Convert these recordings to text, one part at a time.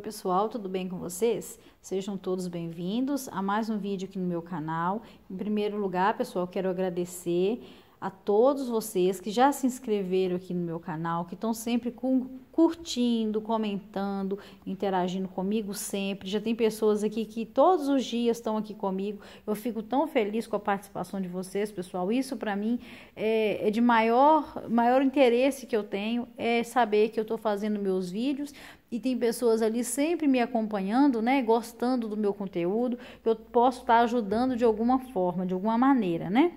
Oi pessoal, tudo bem com vocês? Sejam todos bem-vindos a mais um vídeo aqui no meu canal. Em primeiro lugar, pessoal, quero agradecer a todos vocês que já se inscreveram aqui no meu canal, que estão sempre curtindo, comentando, interagindo comigo sempre. Já tem pessoas aqui que todos os dias estão aqui comigo. Eu fico tão feliz com a participação de vocês, pessoal. Isso para mim é, é, de maior, maior interesse que eu tenho é saber que eu estou fazendo meus vídeos e tem pessoas ali sempre me acompanhando, né, gostando do meu conteúdo, que eu posso estar ajudando de alguma forma, de alguma maneira, né?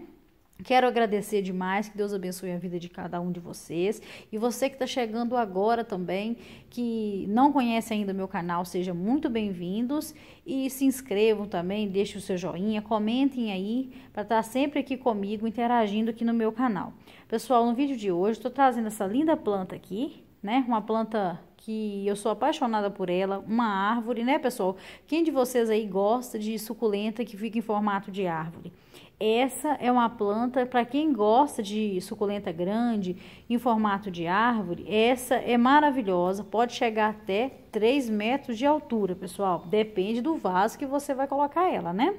Quero agradecer demais, que Deus abençoe a vida de cada um de vocês. E você que está chegando agora também, que não conhece ainda o meu canal, sejam muito bem-vindos. E se inscrevam também, deixem o seu joinha, comentem aí, para estar tá sempre aqui comigo, interagindo aqui no meu canal. Pessoal, no vídeo de hoje, estou trazendo essa linda planta aqui, né? Uma planta que eu sou apaixonada por ela, uma árvore, né, pessoal? Quem de vocês aí gosta de suculenta que fica em formato de árvore? Essa é uma planta para quem gosta de suculenta grande em formato de árvore. Essa é maravilhosa, pode chegar até 3 metros de altura, pessoal. Depende do vaso que você vai colocar ela, né?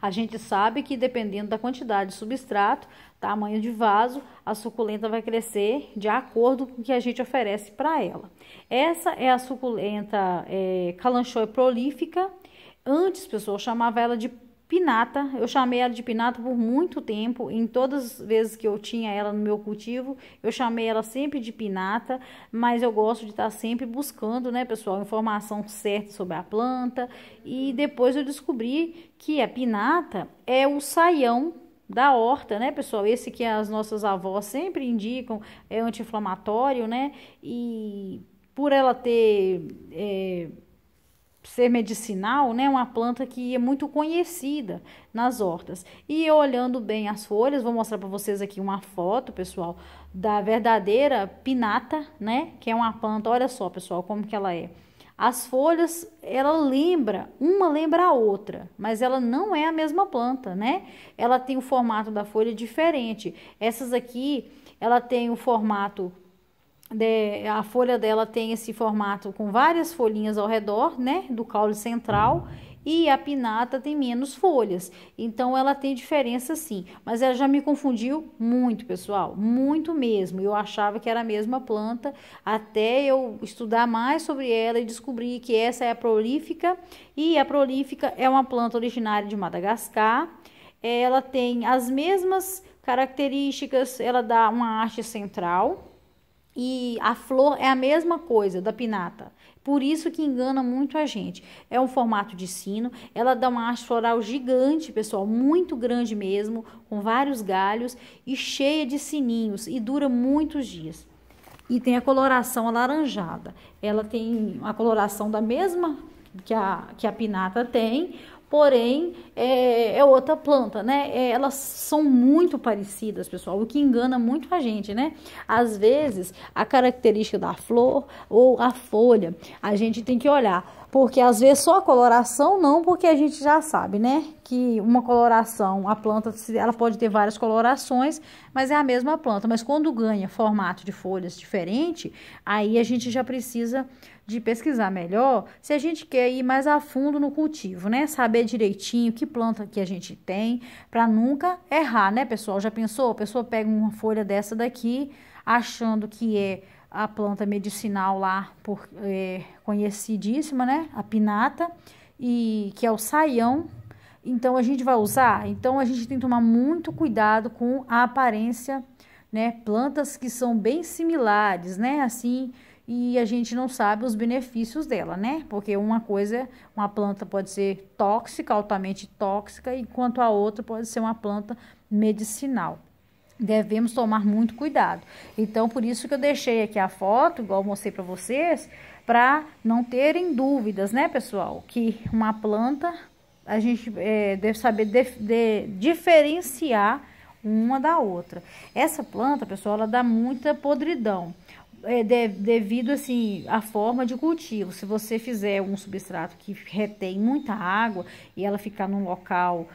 A gente sabe que dependendo da quantidade de substrato, tamanho de vaso, a suculenta vai crescer de acordo com o que a gente oferece para ela. Essa é a suculenta é, calanchoe prolífica. Antes, pessoal, chamava ela de Pinata, eu chamei ela de pinata por muito tempo, em todas as vezes que eu tinha ela no meu cultivo, eu chamei ela sempre de pinata, mas eu gosto de estar sempre buscando, né, pessoal, informação certa sobre a planta. E depois eu descobri que a pinata é o saião da horta, né, pessoal? Esse que as nossas avós sempre indicam é anti-inflamatório, né? E por ela ter. É ser medicinal, né, uma planta que é muito conhecida nas hortas. E olhando bem as folhas, vou mostrar para vocês aqui uma foto, pessoal, da verdadeira pinata, né, que é uma planta, olha só, pessoal, como que ela é. As folhas, ela lembra, uma lembra a outra, mas ela não é a mesma planta, né? Ela tem o formato da folha diferente. Essas aqui, ela tem o formato de, a folha dela tem esse formato com várias folhinhas ao redor, né, do caule central, e a pinata tem menos folhas. Então ela tem diferença sim, mas ela já me confundiu muito, pessoal, muito mesmo. Eu achava que era a mesma planta até eu estudar mais sobre ela e descobrir que essa é a prolífica, e a prolífica é uma planta originária de Madagascar. Ela tem as mesmas características, ela dá uma haste central, e a flor é a mesma coisa da pinata. Por isso que engana muito a gente. É um formato de sino, ela dá uma haste floral gigante, pessoal, muito grande mesmo, com vários galhos e cheia de sininhos e dura muitos dias. E tem a coloração alaranjada. Ela tem a coloração da mesma que a, que a pinata tem, porém é, é, outra planta, né? É, elas são muito parecidas, pessoal, o que engana muito a gente, né? Às vezes, a característica da flor ou a folha, a gente tem que olhar, porque às vezes só a coloração não, porque a gente já sabe, né? Que uma coloração, a planta, ela pode ter várias colorações, mas é a mesma planta. Mas quando ganha formato de folhas diferente, aí a gente já precisa de pesquisar melhor se a gente quer ir mais a fundo no cultivo, né? Saber direitinho que planta que a gente tem, para nunca errar, né, pessoal? Já pensou? A pessoa pega uma folha dessa daqui, achando que é a planta medicinal lá, por, é, conhecidíssima, né? A pinata, e que é o saião. Então a gente vai usar. Então a gente tem que tomar muito cuidado com a aparência, né? Plantas que são bem similares, né? Assim, e a gente não sabe os benefícios dela, né? Porque uma coisa, uma planta pode ser tóxica, altamente tóxica, enquanto a outra pode ser uma planta medicinal. Devemos tomar muito cuidado. Então, por isso que eu deixei aqui a foto, igual mostrei para vocês, para não terem dúvidas, né, pessoal? Que uma planta a gente é, deve saber de, de, diferenciar uma da outra. Essa planta, pessoal, ela dá muita podridão é de, devido assim à forma de cultivo. Se você fizer um substrato que retém muita água e ela ficar num local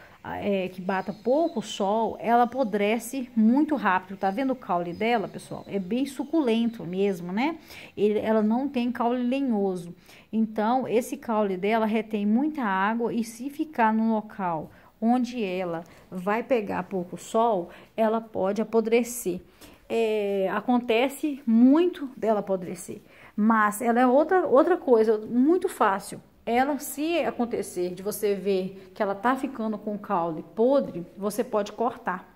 é, que bata pouco sol, ela apodrece muito rápido. Tá vendo o caule dela, pessoal? É bem suculento mesmo, né? Ele, ela não tem caule lenhoso. Então, esse caule dela retém muita água e se ficar num local onde ela vai pegar pouco sol, ela pode apodrecer é, acontece muito dela apodrecer. Mas ela é outra, outra coisa, muito fácil. Ela, se acontecer de você ver que ela tá ficando com o caule podre, você pode cortar.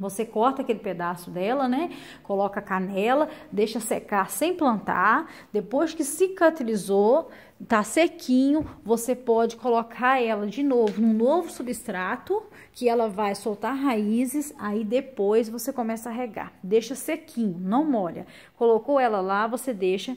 Você corta aquele pedaço dela, né? Coloca a canela, deixa secar sem plantar. Depois que cicatrizou, tá sequinho, você pode colocar ela de novo num novo substrato, que ela vai soltar raízes, aí depois você começa a regar. Deixa sequinho, não molha. Colocou ela lá, você deixa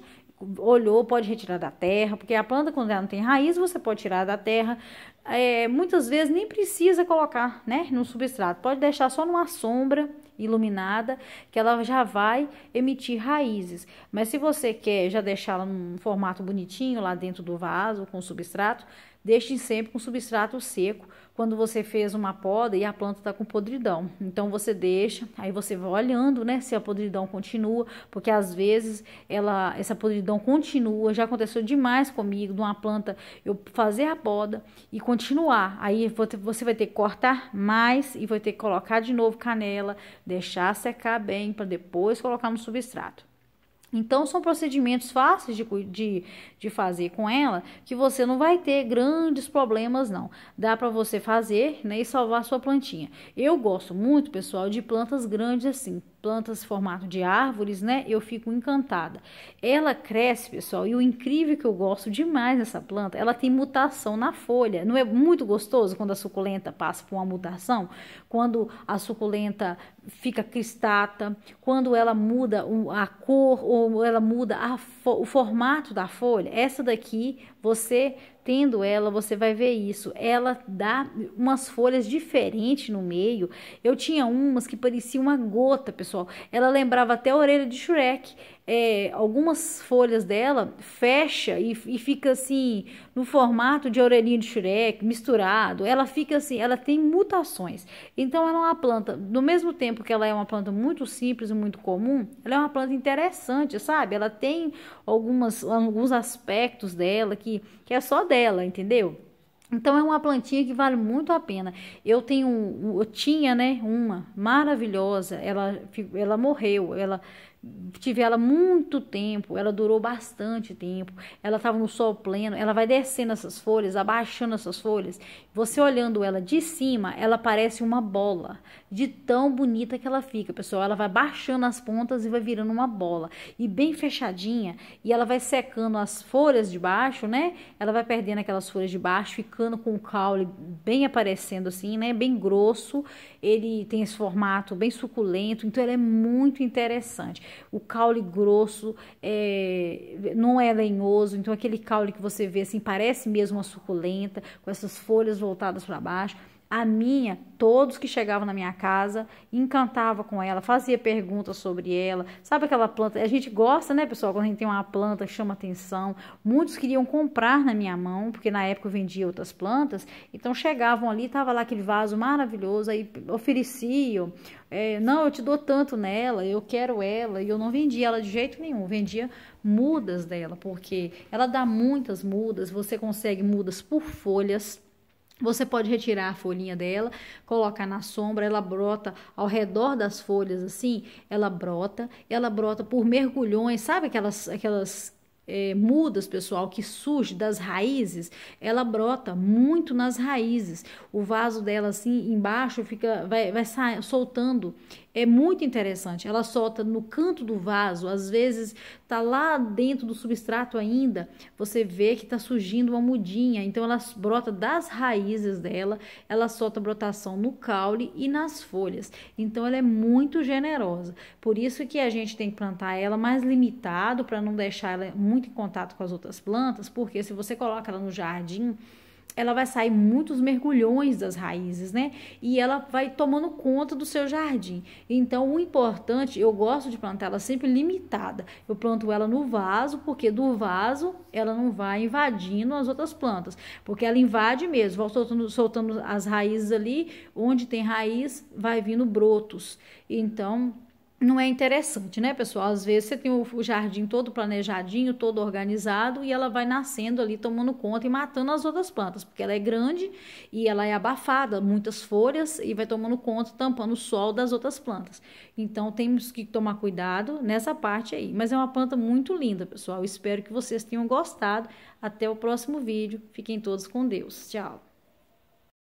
olhou, pode retirar da terra, porque a planta quando ela não tem raiz, você pode tirar da terra. É, muitas vezes nem precisa colocar, né, no substrato, pode deixar só numa sombra iluminada, que ela já vai emitir raízes. Mas se você quer já deixá-la num formato bonitinho lá dentro do vaso com substrato, Deixe sempre com substrato seco quando você fez uma poda e a planta está com podridão. Então você deixa, aí você vai olhando, né, se a podridão continua, porque às vezes ela, essa podridão continua. Já aconteceu demais comigo, de uma planta eu fazer a poda e continuar. Aí você vai ter que cortar mais e vai ter que colocar de novo canela, deixar secar bem para depois colocar no substrato. Então, são procedimentos fáceis de, de, de, fazer com ela, que você não vai ter grandes problemas, não. Dá para você fazer né, e salvar sua plantinha. Eu gosto muito, pessoal, de plantas grandes assim, plantas formato de árvores, né? Eu fico encantada. Ela cresce, pessoal, e o incrível é que eu gosto demais dessa planta, ela tem mutação na folha. Não é muito gostoso quando a suculenta passa por uma mutação, quando a suculenta fica cristata, quando ela muda a cor ou ela muda a, o formato da folha. Essa daqui, você tendo ela, você vai ver isso. Ela dá umas folhas diferentes no meio. Eu tinha umas que parecia uma gota, pessoal. Ela lembrava até a orelha de Shrek é, algumas folhas dela, fecha e, e, fica assim, no formato de orelhinha de Shrek, misturado. Ela fica assim, ela tem mutações. Então, ela é uma planta, no mesmo tempo que ela é uma planta muito simples e muito comum, ela é uma planta interessante, sabe? Ela tem algumas, alguns aspectos dela que, que é só dela, entendeu? Então é uma plantinha que vale muito a pena. Eu tenho, eu tinha, né, uma maravilhosa. Ela, ela morreu. Ela tive ela muito tempo, ela durou bastante tempo, ela estava no sol pleno, ela vai descendo essas folhas, abaixando essas folhas. Você olhando ela de cima, ela parece uma bola, de tão bonita que ela fica, pessoal. Ela vai baixando as pontas e vai virando uma bola, e bem fechadinha, e ela vai secando as folhas de baixo, né? Ela vai perdendo aquelas folhas de baixo, ficando com o caule bem aparecendo assim, né? Bem grosso, ele tem esse formato bem suculento, então ela é muito interessante o caule grosso, é, não é lenhoso, então aquele caule que você vê assim parece mesmo uma suculenta, com essas folhas voltadas para baixo. A minha, todos que chegavam na minha casa, encantava com ela, fazia perguntas sobre ela. Sabe aquela planta? A gente gosta, né, pessoal, quando a gente tem uma planta que chama atenção. Muitos queriam comprar na minha mão, porque na época eu vendia outras plantas. Então chegavam ali, tava lá aquele vaso maravilhoso, aí ofereciam. É, não, eu te dou tanto nela, eu quero ela. E eu não vendia ela de jeito nenhum, vendia mudas dela, porque ela dá muitas mudas, você consegue mudas por folhas você pode retirar a folhinha dela, colocar na sombra, ela brota ao redor das folhas assim, ela brota, ela brota por mergulhões, sabe aquelas aquelas é, mudas, pessoal, que surge das raízes, ela brota muito nas raízes. O vaso dela, assim, embaixo, fica, vai, vai soltando é muito interessante. Ela solta no canto do vaso, às vezes tá lá dentro do substrato ainda. Você vê que tá surgindo uma mudinha. Então ela brota das raízes dela, ela solta brotação no caule e nas folhas. Então ela é muito generosa. Por isso que a gente tem que plantar ela mais limitado para não deixar ela muito em contato com as outras plantas, porque se você coloca ela no jardim, ela vai sair muitos mergulhões das raízes, né? E ela vai tomando conta do seu jardim. Então, o importante, eu gosto de plantar ela sempre limitada. Eu planto ela no vaso, porque do vaso ela não vai invadindo as outras plantas, porque ela invade mesmo, vai soltando, soltando as raízes ali, onde tem raiz, vai vindo brotos. Então, não é interessante, né, pessoal? Às vezes você tem o jardim todo planejadinho, todo organizado, e ela vai nascendo ali, tomando conta e matando as outras plantas, porque ela é grande e ela é abafada, muitas folhas, e vai tomando conta, tampando o sol das outras plantas. Então temos que tomar cuidado nessa parte aí. Mas é uma planta muito linda, pessoal. Espero que vocês tenham gostado. Até o próximo vídeo. Fiquem todos com Deus. Tchau.